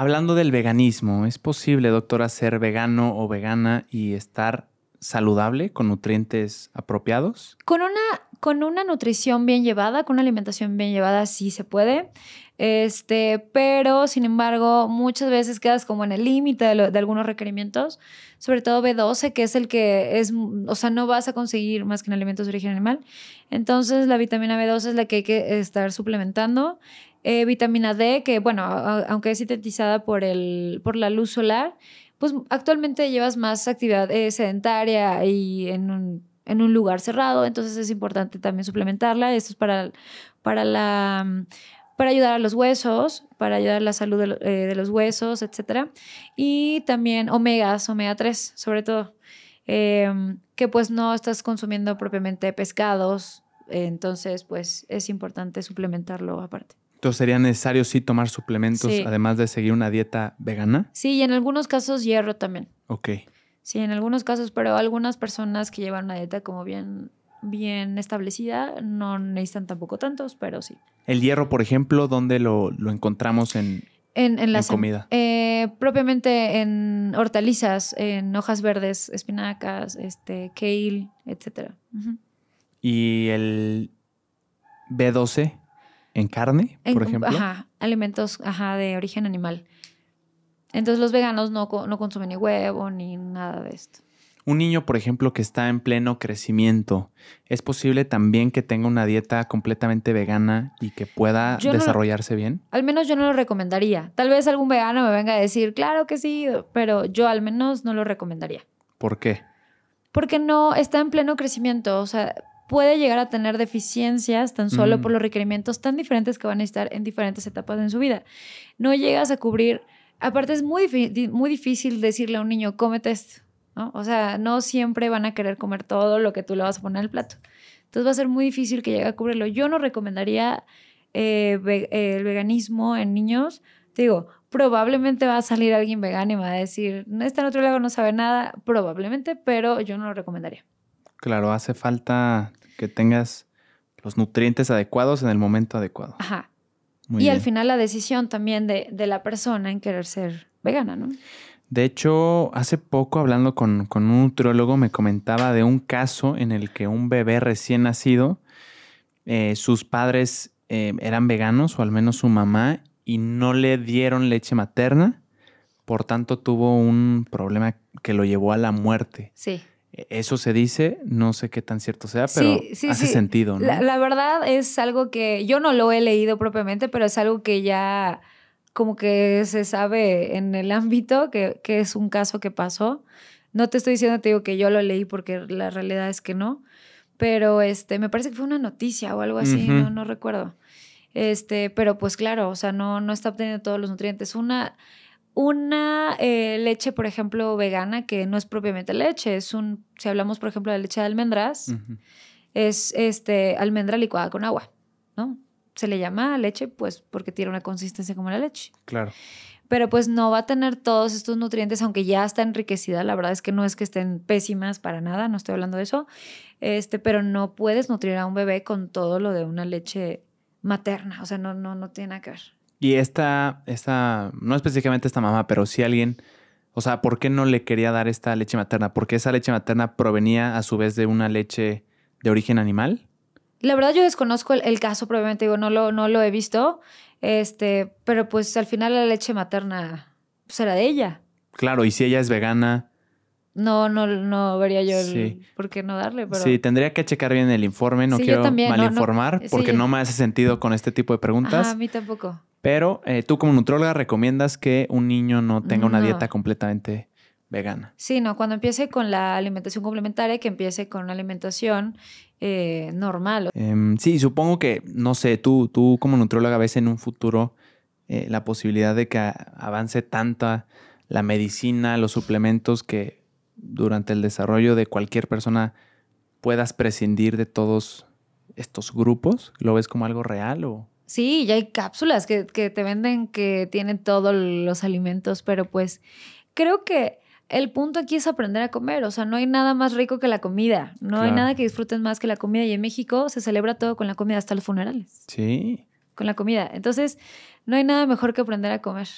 Hablando del veganismo, ¿es posible, doctora, ser vegano o vegana y estar saludable con nutrientes apropiados? Con una, con una nutrición bien llevada, con una alimentación bien llevada, sí se puede. Este, pero sin embargo, muchas veces quedas como en el límite de, de, algunos requerimientos, sobre todo B12, que es el que es, o sea, no vas a conseguir más que en alimentos de origen animal. Entonces, la vitamina B12 es la que hay que estar suplementando. Eh, vitamina D, que bueno, aunque es sintetizada por, el, por la luz solar, pues actualmente llevas más actividad eh, sedentaria y en un, lugar cerrado, entonces es importante también suplementarla. Esto es para, para, la, para ayudar a los huesos, para ayudar a la salud de, eh, los huesos, etc. Y también omegas, omega 3, sobre todo, em, que pues no estás consumiendo propiamente pescados, entonces pues es importante suplementarlo aparte. Entonces sería necesario sí tomar suplementos, además de seguir una dieta vegana. Sí, y en algunos casos hierro también. Ok. Sí, en algunos casos, pero algunas personas que llevan una dieta como bien, bien establecida no necesitan tampoco tantos, pero sí. El hierro, por ejemplo, ¿dónde lo, encontramos en, la comida? Eh, propiamente en hortalizas, en hojas verdes, espinacas, este, kale, etc. ¿Y el B12? en carne, por ejemplo. Ajá, alimentos de origen animal. Entonces los veganos no, consumen ni huevo ni nada de esto. Un niño, por ejemplo, que está en pleno crecimiento, ¿es posible también que tenga una dieta completamente vegana y que pueda desarrollarse bien? Al menos yo no lo recomendaría. Tal vez algún vegano me venga a decir, claro que sí, pero yo al menos no lo recomendaría. ¿Por qué? Porque no está en pleno crecimiento. O sea, puede llegar a tener deficiencias tan solo mm. por los requerimientos tan diferentes que van a estar en diferentes etapas en su vida. No llegas a cubrir, aparte es muy, muy difícil decirle a un niño, cómete esto, ¿no? O sea, no siempre van a querer comer todo lo que tú le vas a poner el plato. Entonces va a ser muy difícil que llegue a cubrirlo. Yo no recomendaría eh, eh, el veganismo en niños. Te digo, probablemente va a salir alguien vegano y va a decir, está en otro lado, no sabe nada, probablemente, pero yo no lo recomendaría. Claro, hace falta que tengas los nutrientes adecuados en el momento adecuado. Ajá. y al final la decisión también de, de, la persona en querer ser vegana, ¿no? De hecho, hace poco hablando con, con, un nutriólogo me comentaba de un caso en el que un bebé recién nacido, eh, sus padres eh, eran veganos o al menos su mamá y no le dieron leche materna, por tanto tuvo un problema que lo llevó a la muerte. Sí. E-, eso se dice, no sé qué tan cierto sea, pero hace sentido, ¿no? La, verdad es algo que yo no lo he leído propiamente, pero es algo que ya como que se sabe en el ámbito, que, es un caso que pasó. No te estoy diciendo, te digo que yo lo leí porque la realidad es que no, pero este, me parece que fue una noticia o algo así, no, no recuerdo. Este, pero pues claro, o sea, no, no está obteniendo todos los nutrientes. Una, una eh, leche, por ejemplo, vegana, que no es propiamente leche, es un, si hablamos, por ejemplo, de leche de almendras, es este, almendra licuada con agua, ¿no? Se le llama leche, pues, porque tiene una consistencia como la leche. Claro. Pero pues no va a tener todos estos nutrientes, aunque ya está enriquecida, la verdad es que no es que estén pésimas para nada, no estoy hablando de eso, este, pero no puedes nutrir a un bebé con todo lo de una leche materna, o sea, no, no, no tiene nada que ver. Y esta, esta, no específicamente esta mamá, pero si alguien, o sea, ¿por qué no le quería dar esta leche materna? ¿Porque esa leche materna provenía a su vez de una leche de origen animal? La verdad yo desconozco el, caso, probablemente digo, no lo, no lo he visto, este, pero pues al final la leche materna será pues, de ella. Claro, y si ella es vegana, no, no, no vería yo por qué no darle. Pero... Sí, tendría que checar bien el informe, no quiero malinformar porque no me hace sentido con este tipo de preguntas. a mí tampoco. Pero eh, tú como nutróloga recomiendas que un niño no tenga una dieta completamente vegana. Sí, no, cuando empiece con la alimentación complementaria, que empiece con una alimentación eh, normal. Em, sí, supongo que, no sé, tú, tú como nutróloga ves en un futuro eh, la posibilidad de que avance tanta la medicina, los suplementos que durante el desarrollo de cualquier persona puedas prescindir de todos estos grupos? ¿Lo ves como algo real o...? Sí, ya hay cápsulas que, te venden que tienen todos los alimentos, pero pues creo que el punto aquí es aprender a comer, o sea, no hay nada más rico que la comida, no hay nada que disfruten más que la comida y en México se celebra todo con la comida, hasta los funerales. Sí. Con la comida. Entonces, no hay nada mejor que aprender a comer.